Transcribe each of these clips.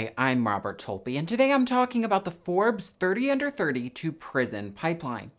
Hi, I'm Robert Tolpe, and today I'm talking about the Forbes 30 Under 30 to Prison Pipeline.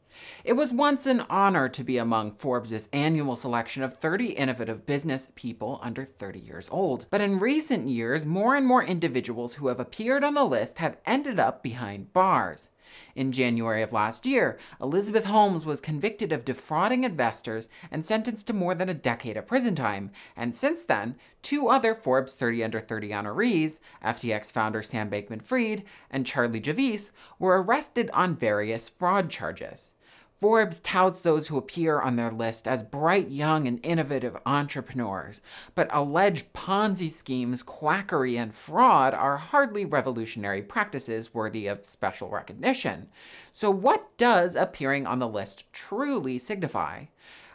It was once an honor to be among Forbes' annual selection of 30 innovative business people under 30 years old. But in recent years, more and more individuals who have appeared on the list have ended up behind bars. In January of last year, Elizabeth Holmes was convicted of defrauding investors and sentenced to more than a decade of prison time. And since then, two other Forbes 30 Under 30 honorees, FTX founder Sam Bankman Fried and Charlie Javis, were arrested on various fraud charges. Forbes touts those who appear on their list as bright, young, and innovative entrepreneurs, but alleged Ponzi schemes, quackery, and fraud are hardly revolutionary practices worthy of special recognition. So, what does appearing on the list truly signify?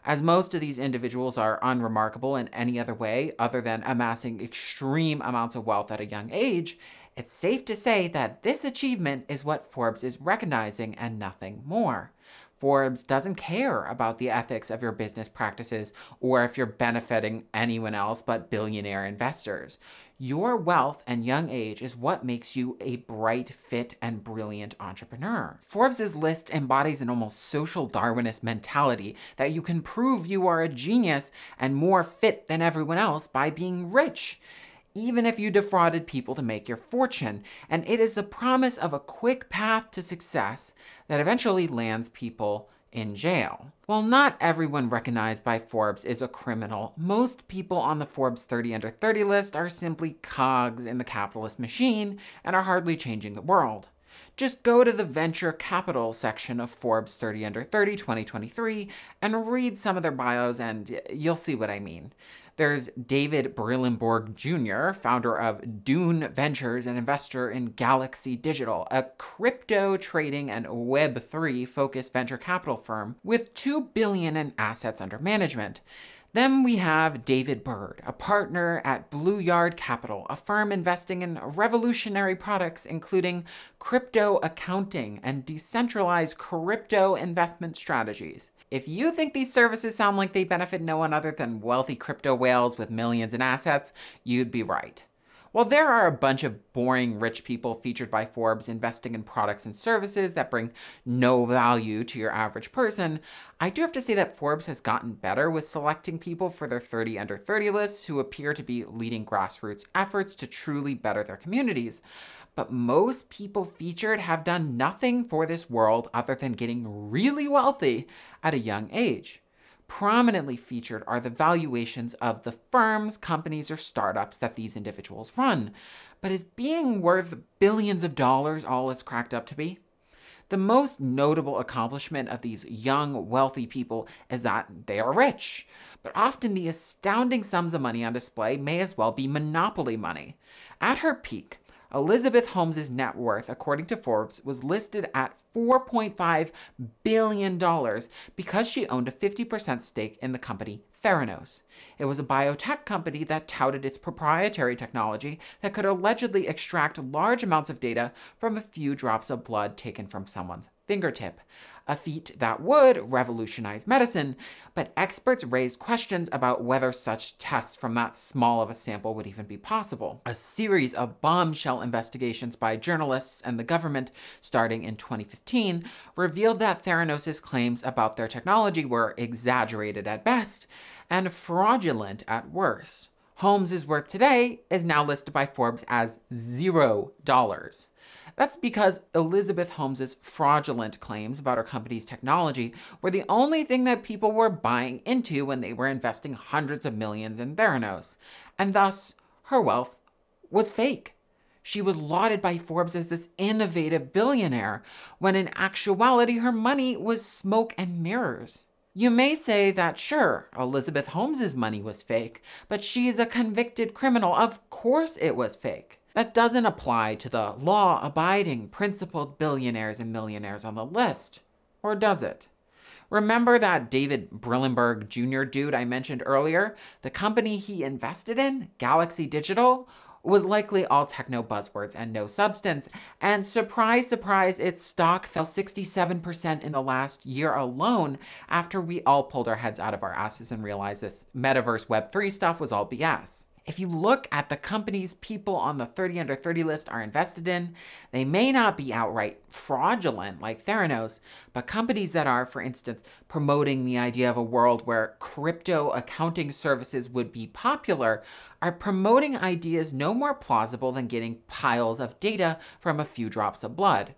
As most of these individuals are unremarkable in any other way other than amassing extreme amounts of wealth at a young age, it's safe to say that this achievement is what Forbes is recognizing and nothing more. Forbes doesn't care about the ethics of your business practices or if you're benefiting anyone else but billionaire investors. Your wealth and young age is what makes you a bright, fit, and brilliant entrepreneur. Forbes's list embodies an almost social Darwinist mentality that you can prove you are a genius and more fit than everyone else by being rich even if you defrauded people to make your fortune. And it is the promise of a quick path to success that eventually lands people in jail. While not everyone recognized by Forbes is a criminal, most people on the Forbes 30 under 30 list are simply cogs in the capitalist machine and are hardly changing the world. Just go to the venture capital section of Forbes 30 under 30 2023 and read some of their bios and you'll see what I mean. There's David Brillenborg Jr., founder of Dune Ventures and investor in Galaxy Digital, a crypto trading and Web3 focused venture capital firm with 2 billion in assets under management. Then we have David Bird, a partner at Blue Yard Capital, a firm investing in revolutionary products including crypto accounting and decentralized crypto investment strategies. If you think these services sound like they benefit no one other than wealthy crypto whales with millions in assets, you'd be right. While there are a bunch of boring rich people featured by Forbes investing in products and services that bring no value to your average person, I do have to say that Forbes has gotten better with selecting people for their 30 under 30 lists who appear to be leading grassroots efforts to truly better their communities but most people featured have done nothing for this world other than getting really wealthy at a young age. Prominently featured are the valuations of the firms, companies, or startups that these individuals run. But is being worth billions of dollars all it's cracked up to be? The most notable accomplishment of these young, wealthy people is that they are rich. But often the astounding sums of money on display may as well be monopoly money. At her peak, Elizabeth Holmes's net worth, according to Forbes, was listed at $4.5 billion because she owned a 50% stake in the company Theranos. It was a biotech company that touted its proprietary technology that could allegedly extract large amounts of data from a few drops of blood taken from someone's fingertip, a feat that would revolutionize medicine. But experts raised questions about whether such tests from that small of a sample would even be possible. A series of bombshell investigations by journalists and the government, starting in 2015, revealed that Theranos' claims about their technology were exaggerated at best and fraudulent at worst. Holmes's worth today is now listed by Forbes as $0. That's because Elizabeth Holmes's fraudulent claims about her company's technology were the only thing that people were buying into when they were investing hundreds of millions in Theranos, and thus her wealth was fake. She was lauded by Forbes as this innovative billionaire, when in actuality her money was smoke and mirrors. You may say that, sure, Elizabeth Holmes's money was fake, but she's a convicted criminal. Of course it was fake. That doesn't apply to the law abiding, principled billionaires and millionaires on the list. Or does it? Remember that David Brillenberg Jr. dude I mentioned earlier? The company he invested in, Galaxy Digital? was likely all techno buzzwords and no substance. And surprise, surprise, its stock fell 67% in the last year alone after we all pulled our heads out of our asses and realized this metaverse Web3 stuff was all BS. If you look at the companies people on the 30 under 30 list are invested in, they may not be outright fraudulent like Theranos, but companies that are, for instance, promoting the idea of a world where crypto accounting services would be popular are promoting ideas no more plausible than getting piles of data from a few drops of blood.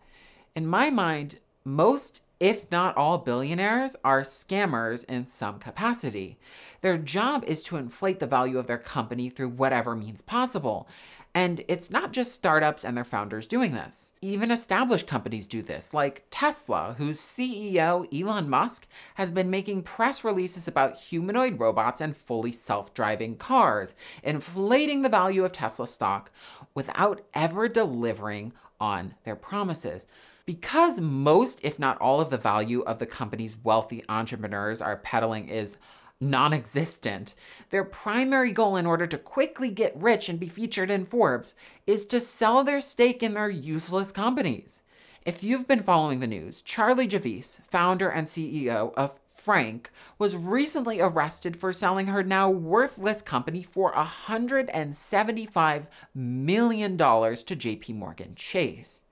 In my mind, most if not all billionaires, are scammers in some capacity. Their job is to inflate the value of their company through whatever means possible. And it's not just startups and their founders doing this. Even established companies do this, like Tesla, whose CEO, Elon Musk, has been making press releases about humanoid robots and fully self driving cars, inflating the value of Tesla stock without ever delivering on their promises. Because most, if not all, of the value of the company's wealthy entrepreneurs are peddling is non existent, their primary goal in order to quickly get rich and be featured in Forbes is to sell their stake in their useless companies. If you've been following the news, Charlie Javis, founder and CEO of Frank, was recently arrested for selling her now worthless company for $175 million to JP Morgan Chase.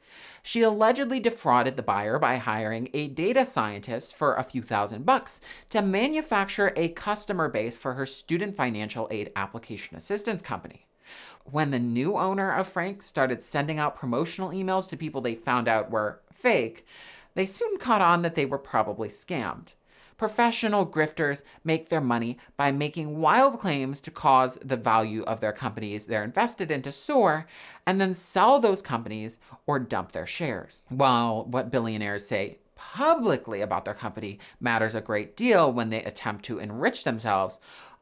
She allegedly defrauded the buyer by hiring a data scientist for a few thousand bucks to manufacture a customer base for her student financial aid application assistance company. When the new owner of Frank started sending out promotional emails to people they found out were fake, they soon caught on that they were probably scammed professional grifters make their money by making wild claims to cause the value of their companies they're invested in to soar and then sell those companies or dump their shares. While what billionaires say publicly about their company matters a great deal when they attempt to enrich themselves,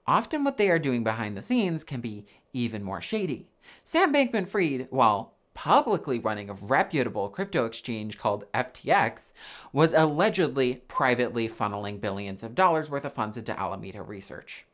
often what they are doing behind the scenes can be even more shady. Sam Bankman Fried, while publicly running a reputable crypto exchange called FTX, was allegedly privately funneling billions of dollars worth of funds into Alameda Research.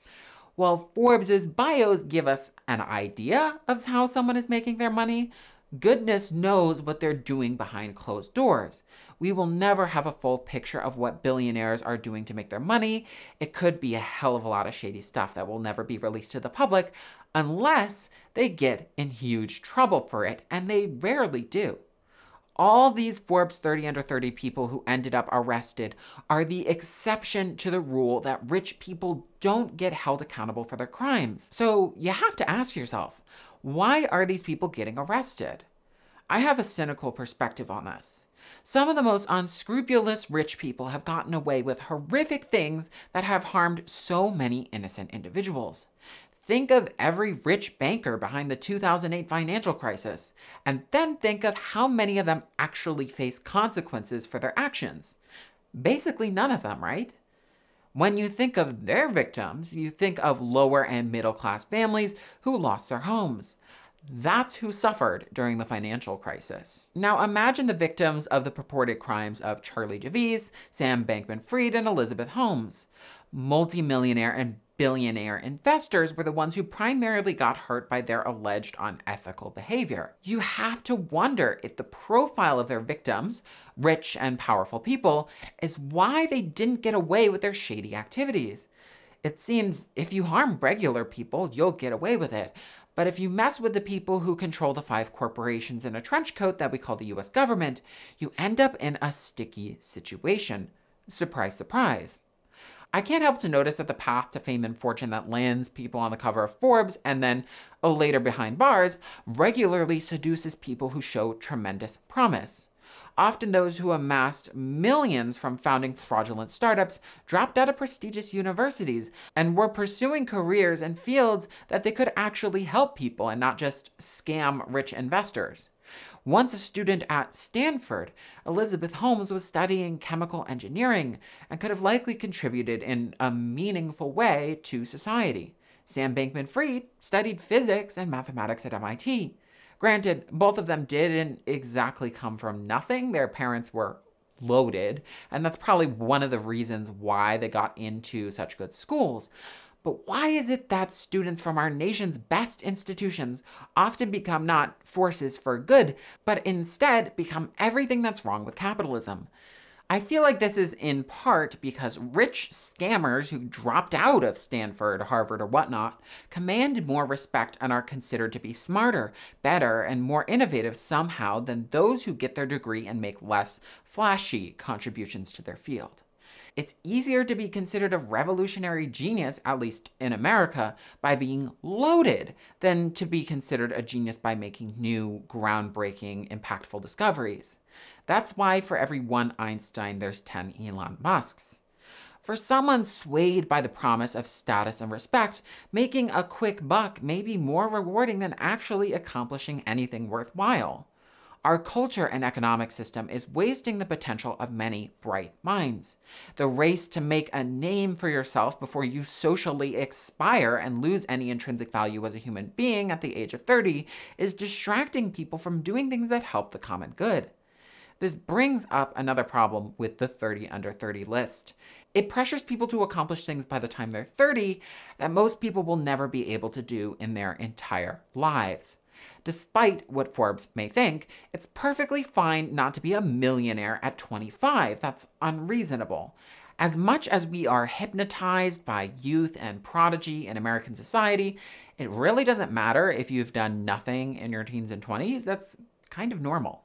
While Forbes' bios give us an idea of how someone is making their money, goodness knows what they're doing behind closed doors. We will never have a full picture of what billionaires are doing to make their money. It could be a hell of a lot of shady stuff that will never be released to the public unless they get in huge trouble for it, and they rarely do. All these Forbes 30 under 30 people who ended up arrested are the exception to the rule that rich people don't get held accountable for their crimes. So you have to ask yourself, why are these people getting arrested? I have a cynical perspective on this. Some of the most unscrupulous rich people have gotten away with horrific things that have harmed so many innocent individuals. Think of every rich banker behind the 2008 financial crisis, and then think of how many of them actually face consequences for their actions. Basically, none of them, right? When you think of their victims, you think of lower and middle class families who lost their homes, that's who suffered during the financial crisis. Now imagine the victims of the purported crimes of Charlie Javis, Sam Bankman-Fried, and Elizabeth Holmes. Multimillionaire and billionaire investors were the ones who primarily got hurt by their alleged unethical behavior. You have to wonder if the profile of their victims, rich and powerful people, is why they didn't get away with their shady activities. It seems if you harm regular people, you'll get away with it. But if you mess with the people who control the five corporations in a trench coat that we call the US government, you end up in a sticky situation. Surprise, surprise. I can't help to notice that the path to fame and fortune that lands people on the cover of Forbes and then oh, later behind bars regularly seduces people who show tremendous promise often those who amassed millions from founding fraudulent startups, dropped out of prestigious universities, and were pursuing careers and fields that they could actually help people and not just scam rich investors. Once a student at Stanford, Elizabeth Holmes was studying chemical engineering and could have likely contributed in a meaningful way to society. Sam Bankman Fried studied physics and mathematics at MIT. Granted, both of them didn't exactly come from nothing. Their parents were loaded, and that's probably one of the reasons why they got into such good schools. But why is it that students from our nation's best institutions often become not forces for good, but instead become everything that's wrong with capitalism? I feel like this is in part because rich scammers who dropped out of Stanford, Harvard, or whatnot command more respect and are considered to be smarter, better, and more innovative somehow than those who get their degree and make less flashy contributions to their field. It's easier to be considered a revolutionary genius, at least in America, by being loaded than to be considered a genius by making new, groundbreaking, impactful discoveries. That's why for every one Einstein, there's 10 Elon Musks. For someone swayed by the promise of status and respect, making a quick buck may be more rewarding than actually accomplishing anything worthwhile. Our culture and economic system is wasting the potential of many bright minds. The race to make a name for yourself before you socially expire and lose any intrinsic value as a human being at the age of 30 is distracting people from doing things that help the common good. This brings up another problem with the 30 under 30 list. It pressures people to accomplish things by the time they're 30 that most people will never be able to do in their entire lives. Despite what Forbes may think, it's perfectly fine not to be a millionaire at 25. That's unreasonable. As much as we are hypnotized by youth and prodigy in American society, it really doesn't matter if you've done nothing in your teens and 20s. That's kind of normal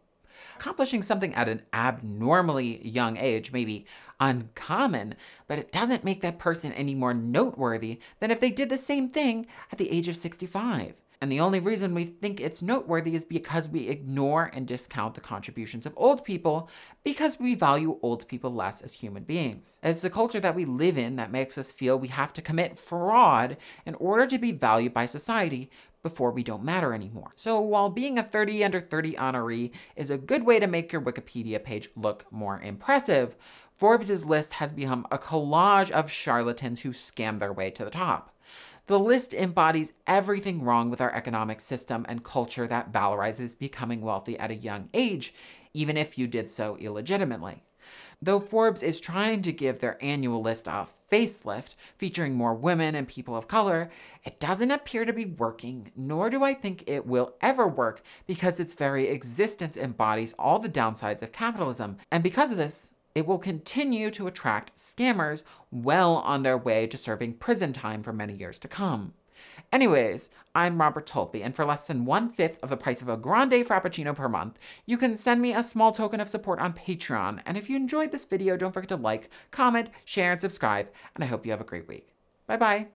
accomplishing something at an abnormally young age may be uncommon, but it doesn't make that person any more noteworthy than if they did the same thing at the age of 65. And the only reason we think it's noteworthy is because we ignore and discount the contributions of old people because we value old people less as human beings. It's the culture that we live in that makes us feel we have to commit fraud in order to be valued by society before we don't matter anymore. So while being a 30 under 30 honoree is a good way to make your Wikipedia page look more impressive, Forbes' list has become a collage of charlatans who scam their way to the top. The list embodies everything wrong with our economic system and culture that valorizes becoming wealthy at a young age, even if you did so illegitimately. Though Forbes is trying to give their annual list a facelift featuring more women and people of color, it doesn't appear to be working, nor do I think it will ever work because its very existence embodies all the downsides of capitalism. And because of this, it will continue to attract scammers well on their way to serving prison time for many years to come. Anyways, I'm Robert Tulpe, and for less than one fifth of the price of a grande frappuccino per month, you can send me a small token of support on Patreon. And if you enjoyed this video, don't forget to like, comment, share, and subscribe. And I hope you have a great week. Bye bye.